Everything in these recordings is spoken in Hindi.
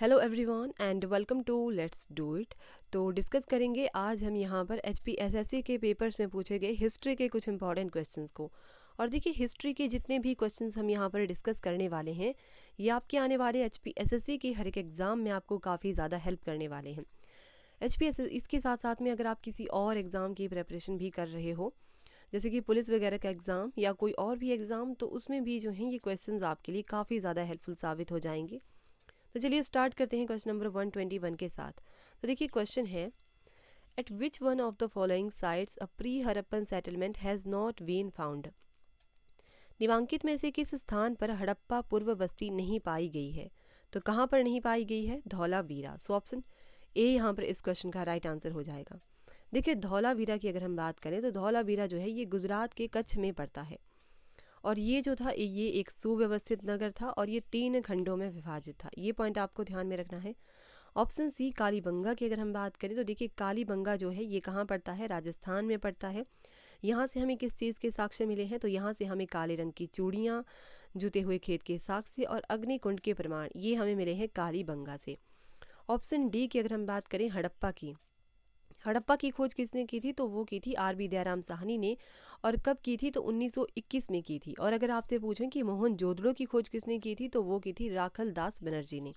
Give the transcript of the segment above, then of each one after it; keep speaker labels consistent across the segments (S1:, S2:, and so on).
S1: hello everyone and welcome to let's do it तो डिस्कस करेंगे आज हम यहाँ पर एच पी के पेपर्स में पूछे गए हिस्ट्री के कुछ इंपॉर्टेंट क्वेश्चंस को और देखिए हिस्ट्री के जितने भी क्वेश्चंस हम यहाँ पर डिस्कस करने वाले हैं ये आपके आने वाले एच पी के हर एक एग्ज़ाम में आपको काफ़ी ज़्यादा हेल्प करने वाले हैं एच इसके साथ साथ में अगर आप किसी और एग्ज़ाम की प्रेपरेशन भी कर रहे हो जैसे कि पुलिस वगैरह का एग्ज़ाम या कोई और भी एग्ज़ाम तो उसमें भी जो है ये क्वेश्चंस आपके लिए काफ़ी ज़्यादा हेल्पफुल साबित हो जाएंगे तो चलिए स्टार्ट करते हैं क्वेश्चन नंबर 121 के साथ तो देखिए क्वेश्चन है at which one of the following sites a pre Harappan settlement has not been found निवांकित में से किस स्थान पर हड़प्पा पूर्व बस्ती नहीं पाई गई है तो कहाँ पर नहीं पाई गई है धौलावीरा सो ऑप्शन ए यहाँ पर इस क्वेश्चन का राइट आंसर हो जाएगा देखिए धौलावीरा की अगर हम बात करें तो धौलावीरा जो है ये गुजरात के कच्छ में पड़ता है और ये जो था ये एक सुव्यवस्थित नगर था और ये तीन खंडों में विभाजित था ये पॉइंट आपको ध्यान में रखना है ऑप्शन सी कालीबंगा की अगर हम बात करें तो देखिए कालीबंगा जो है ये कहाँ पड़ता है राजस्थान में पड़ता है यहाँ से हमें किस चीज़ के साक्ष्य मिले हैं तो यहाँ से हमें काले रंग की चूड़ियाँ जुते हुए खेत के साक्ष्य और अग्निकुंड के प्रमाण ये हमें मिले हैं कालीबंगा से ऑप्शन डी की अगर हम बात करें हड़प्पा की हड़प्पा की खोज किसने की थी तो वो की थी आर बी दयाराम साहनी ने और कब की थी तो 1921 में की थी और अगर आपसे पूछें कि मोहन जोदड़ो की खोज किसने की थी तो वो की थी राखल दास बनर्जी ने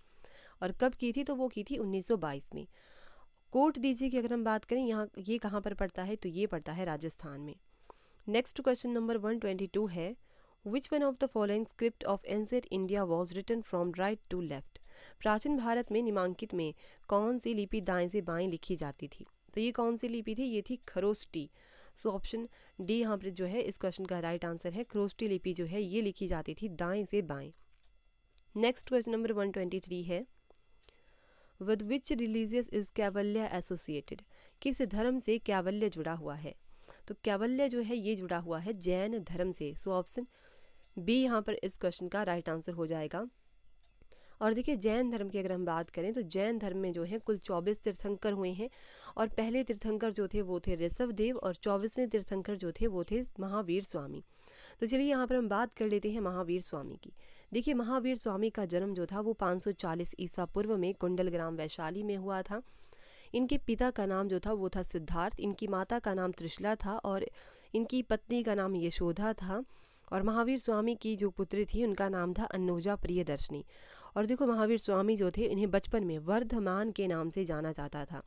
S1: और कब की थी तो वो की थी 1922 में कोट दीजिए की अगर हम बात करें यहाँ ये कहाँ पर पड़ता है तो ये पड़ता है राजस्थान में नेक्स्ट क्वेश्चन नंबर वन है which one of the following script of ancient India was written from right to left प्राचीन भारत में निमांकित में कौन सी लिपि दाएं से बाएं लिखी जाती थी तो ये कौन सी लिपि थी ये थी खरोस्टी सो ऑप्शन डी यहाँ पर जो है इस क्वेश्चन का राइट आंसर है खरोस्टी लिपि जो है ये लिखी जाती थी दाएं से बाएं नेक्स्ट क्वेश्चन नंबर 123 है with which religious is Kaivalya associated किस धर्म से कैवल्य जुड़ा हुआ है तो कैवल्य जो है ये जुड़ा हुआ है जैन धर्म से सो ऑप्शन बी यहाँ पर इस क्वेश्चन का राइट right आंसर हो जाएगा और देखिए जैन धर्म की अगर हम बात करें तो जैन धर्म में जो है कुल चौबीस तीर्थंकर हुए हैं और पहले तीर्थंकर जो थे वो थे ऋषभदेव और चौबीसवें तीर्थंकर जो थे वो थे महावीर स्वामी तो चलिए यहाँ पर हम बात कर लेते हैं महावीर स्वामी की देखिए महावीर स्वामी का जन्म जो था वो 540 ईसा पूर्व में कुंडल ग्राम वैशाली में हुआ था इनके पिता का नाम जो था वो था सिद्धार्थ इनकी माता का नाम त्रिशला था और इनकी पत्नी का नाम यशोधा था और महावीर स्वामी की जो पुत्री थी उनका नाम था अनुजा प्रियदर्शनी और देखो महावीर स्वामी जो थे इन्हें बचपन में वर्धमान के नाम से जाना जाता था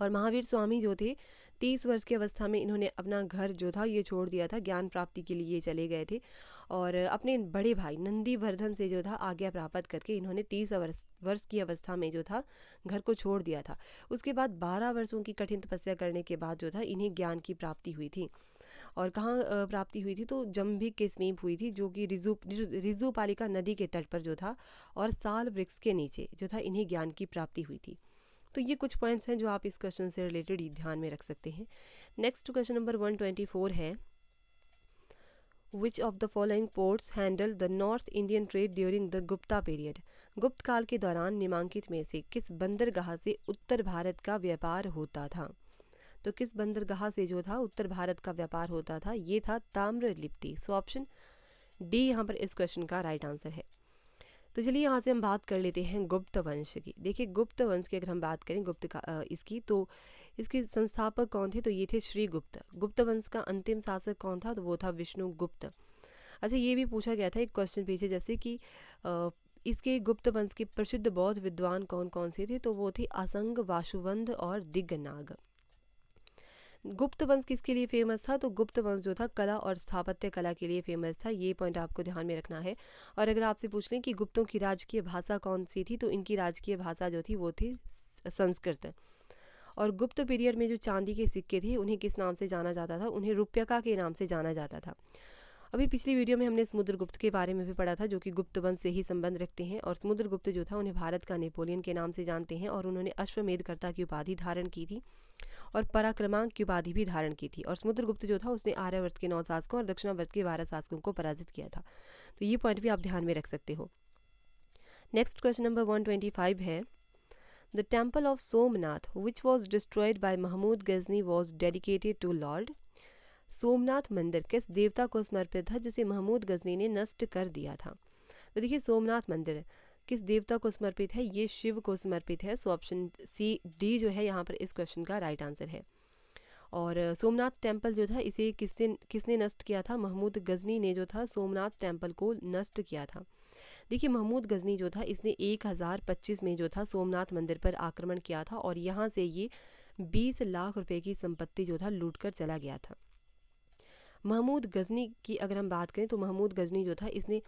S1: और महावीर स्वामी जो थे तीस वर्ष की अवस्था में इन्होंने अपना घर जो था ये छोड़ दिया था ज्ञान प्राप्ति के लिए चले गए थे और अपने बड़े भाई नंदी वर्धन से जो था आज्ञा प्राप्त करके इन्होंने तीस वर्ष वर्ष की अवस्था में जो था घर को छोड़ दिया था उसके बाद बारह वर्षों की कठिन तपस्या करने के बाद जो था इन्हें ज्ञान की प्राप्ति हुई थी और कहाँ प्राप्ति हुई थी तो जम्भिक के समीप हुई थी जो कि रिजू रिजू पालिका नदी के तट पर जो था और साल वृक्ष के नीचे जो था इन्हें ज्ञान की प्राप्ति हुई थी तो ये कुछ पॉइंट्स हैं जो आप इस क्वेश्चन से रिलेटेड ध्यान में रख सकते हैं नेक्स्ट क्वेश्चन नंबर 124 है which of the following ports handle the north Indian trade during the Gupta period Gupta काल के दौरान निमांकित में से किस बंदरगाह से उत्तर भारत का व्यापार होता था तो किस बंदरगाह से जो था उत्तर भारत का व्यापार होता था ये था ताम्र लिप्टी सो ऑप्शन डी यहाँ पर इस क्वेश्चन का राइट आंसर है तो चलिए यहाँ से हम बात कर लेते हैं गुप्त वंश की देखिए गुप्त वंश की अगर हम बात करें गुप्त का इसकी तो इसके संस्थापक कौन थे तो ये थे श्रीगुप्त गुप्त वंश का अंतिम शासक कौन था तो वो था विष्णु गुप्त अच्छा ये भी पूछा गया था एक क्वेश्चन पीछे जैसे कि इसके गुप्त वंश के प्रसिद्ध बौद्ध विद्वान कौन कौन से थे तो वो थे असंग वासुवंध और दिग्गनाग गुप्त वंश किसके लिए फेमस था तो गुप्त वंश जो था कला और स्थापत्य कला के लिए फेमस था ये पॉइंट आपको ध्यान में रखना है और अगर आपसे पूछ लें कि गुप्तों की राजकीय भाषा कौन सी थी तो इनकी राजकीय भाषा जो थी वो थी संस्कृत और गुप्त पीरियड में जो चांदी के सिक्के थे उन्हें किस नाम से जाना जाता था उन्हें रुपयका के नाम से जाना जाता था अभी पिछली वीडियो में हमने समुद्रगुप्त के बारे में भी पढ़ा था जो कि गुप्त वंश से ही संबंध रखते हैं और समुद्रगुप्त जो था उन्हें भारत का नेपोलियन के नाम से जानते हैं और उन्होंने अश्वमेधकर्ता की उपाधि धारण की थी और पराक्रमांक की उपाधि भी धारण की थी और समुद्रगुप्त जो था उसने आर्यवर्त के नौ शासकों और दक्षिणावर्त के बारह शासकों को पराजित किया था तो ये पॉइंट भी आप ध्यान में रख सकते हो नेक्स्ट क्वेश्चन नंबर फाइव है the temple of Somnath which was destroyed by Mahmud Ghazni was dedicated to lord Somnath मंदिर किस देवता को समर्पित था जिसे महमूद गजनी ने नष्ट कर दिया था तो देखिए सोमनाथ मंदिर किस देवता को समर्पित है ये शिव को समर्पित है सो ऑप्शन सी डी जो है यहाँ पर इस क्वेश्चन का राइट आंसर है और सोमनाथ टेम्पल जो था इसे किसने किसने नष्ट किया था महमूद गजनी ने जो था सोमनाथ टेम्पल को नष्ट किया था देखिए महमूद गजनी जो था इसने 1025 में जो था सोमनाथ मंदिर पर आक्रमण किया था और यहाँ से ये 20 लाख रुपए की संपत्ति जो था लूट कर चला गया था महमूद गजनी की अगर हम बात करें तो महमूद गजनी जो था इसने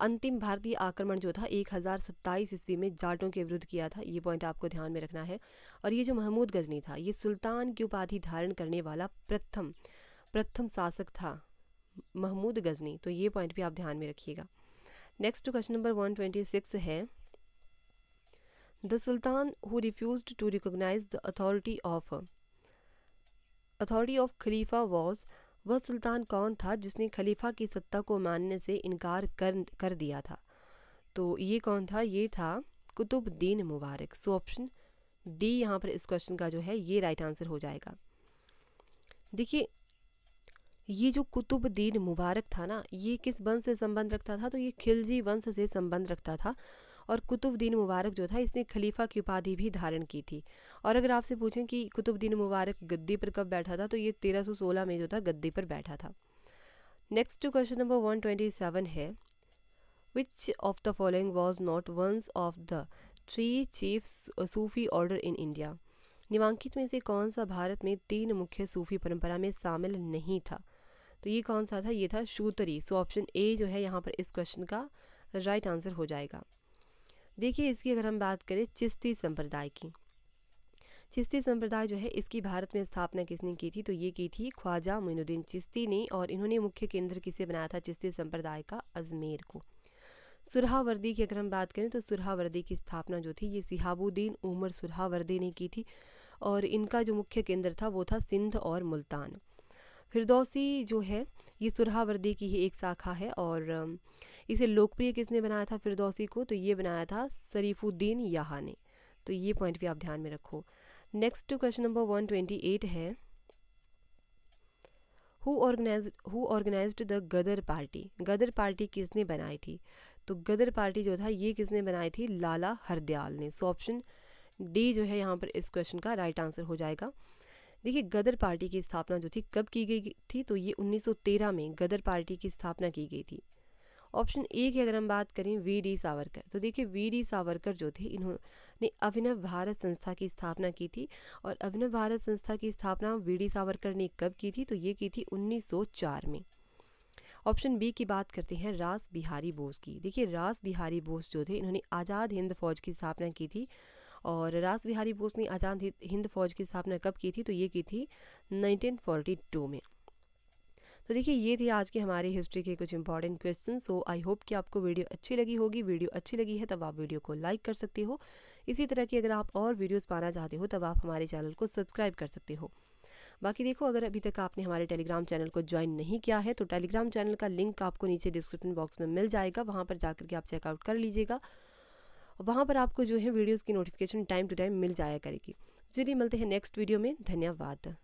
S1: अंतिम भारतीय आक्रमण जो था एक हज़ार सत्ताईस ईस्वी में जाटों के विरुद्ध किया था ये पॉइंट आपको ध्यान में रखना है और ये जो महमूद गजनी था ये सुल्तान की उपाधि धारण करने वाला प्रथम प्रथम शासक था महमूद गजनी तो ये पॉइंट भी आप ध्यान में रखिएगा next question number one twenty six है the sultan who refuse to recognise the authority of authority of Khalifa was वह सुल्तान कौन था जिसने खलीफा की सत्ता को मानने से इनकार कर कर दिया था तो ये कौन था ये था Qutbuddin Mubarak so option D यहाँ पर इस क्वेश्चन का जो है ये राइट आंसर हो जाएगा देखिए ये जो कुतुबुद्दीन मुबारक था ना ये किस वंश से संबंध रखता था तो ये खिलजी वंश से संबंध रखता था और कुतुबद्दीन मुबारक जो था इसने खलीफा की उपाधि भी धारण की थी और अगर आपसे पूछें कि कुतुबद्दीन मुबारक गद्दी पर कब बैठा था तो ये सोलह में जो था गद्दी पर बैठा था नेक्स्ट क्वेश्चन नंबर सेवन है which of the following was not ones of the three chief Sufi order in India निमांकित में से कौन सा भारत में तीन मुख्य सूफी परंपरा में शामिल नहीं था तो ये कौन सा था ये था शूतरी सो ऑप्शन ए जो है यहाँ पर इस क्वेश्चन का राइट right आंसर हो जाएगा देखिए इसकी अगर हम बात करें चिश्ती संप्रदाय की चिश्ती संप्रदाय जो है इसकी भारत में स्थापना किसने की थी तो ये की थी ख्वाजा मोइनुद्दीन चिश्ती ने और इन्होंने मुख्य केंद्र किसे बनाया था चिश्ती संप्रदाय का अजमेर को सुरहावर्दी की अगर हम बात करें तो सुरहावर्दी की स्थापना जो थी ये सिहाबुद्दीन उमर सुरहावर्दी ने की थी और इनका जो मुख्य केंद्र था वो था सिंध और मुल्तान फिरदौसी जो है ये सुरहावर्दी की ही एक शाखा है और इसे लोकप्रिय किसने बनाया था फिरदौसी को तो ये बनाया था शरीफुद्दीन याहा ने तो ये पॉइंट भी आप ध्यान में रखो next question number one twenty eight है who organise who organise the Ghadar party Ghadar party किसने बनाई थी तो गदर पार्टी जो था ये किसने बनाई थी लाला हरदयाल ने सो ऑप्शन डी जो है यहाँ पर इस क्वेश्चन का राइट आंसर हो जाएगा देखिए गदर पार्टी की स्थापना जो थी कब की गई थी तो ये 1913 में गदर पार्टी की स्थापना की गई थी ऑप्शन ए की अगर हम बात करें वी डी सावरकर तो देखिए वी डी सावरकर जो थे इन्होंने अभिनव भारत संस्था की स्थापना की थी और अभिनव भारत संस्था की स्थापना वी डी सावरकर ने कब की थी तो ये की थी 1904 में ऑप्शन बी की बात करते हैं रास बिहारी बोस की देखिए रास बिहारी बोस जो थे इन्होंने आज़ाद हिंद फौज की स्थापना की थी और रास बिहारी बोस ने आज़ाद हिंद फौज की स्थापना कब की थी तो ये की थी 1942 में तो देखिए ये थी आज की हमारी हिस्ट्री के कुछ important question so I hope कि आपको वीडियो अच्छी लगी होगी वीडियो अच्छी लगी है तब आप वीडियो को लाइक कर सकते हो इसी तरह की अगर आप और वीडियोज़ पाना चाहते हो तब आप हमारे चैनल को सब्सक्राइब कर सकते हो बाकी देखो अगर अभी तक आपने हमारे टेलीग्राम चैनल को ज्वाइन नहीं किया है तो टेलीग्राम चैनल का लिंक आपको नीचे डिस्क्रिप्शन बॉक्स में मिल जाएगा वहाँ पर जाकर के आप चेकआउट कर लीजिएगा वहाँ पर आपको जो है वीडियोज़ की नोटिफिकेशन टाइम टू टाइम मिल जाया करेगी चलिए मिलते हैं नेक्स्ट वीडियो में धन्यवाद